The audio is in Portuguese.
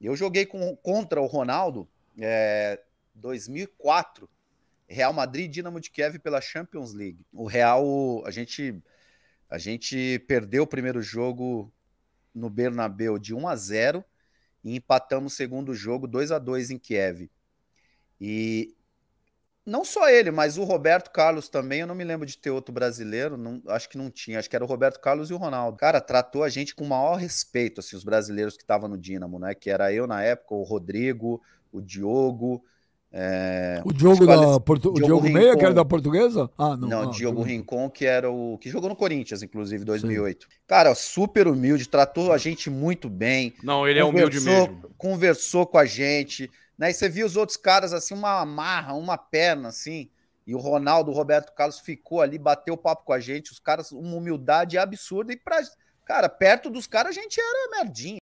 Eu joguei com, contra o Ronaldo é, 2004, Real Madrid e Dinamo de Kiev pela Champions League. O Real, a gente, a gente perdeu o primeiro jogo no Bernabeu de 1 a 0 e empatamos o segundo jogo 2 a 2 em Kiev. E não só ele, mas o Roberto Carlos também. Eu não me lembro de ter outro brasileiro, não, acho que não tinha. Acho que era o Roberto Carlos e o Ronaldo. Cara, tratou a gente com o maior respeito, assim, os brasileiros que estavam no Dínamo, né? Que era eu na época, o Rodrigo, o Diogo. É... O Diogo, da Portu... Diogo, Diogo Meia, que era da portuguesa? Ah, não. Não, ah, Diogo Diogo Rincon, que era o. que jogou no Corinthians, inclusive, em 2008. Sim. Cara, super humilde, tratou a gente muito bem. Não, ele é humilde mesmo. Conversou com a gente né? E você via os outros caras assim, uma amarra, uma perna, assim. E o Ronaldo, o Roberto Carlos ficou ali, bateu papo com a gente. Os caras, uma humildade absurda. E, pra, cara, perto dos caras a gente era merdinha.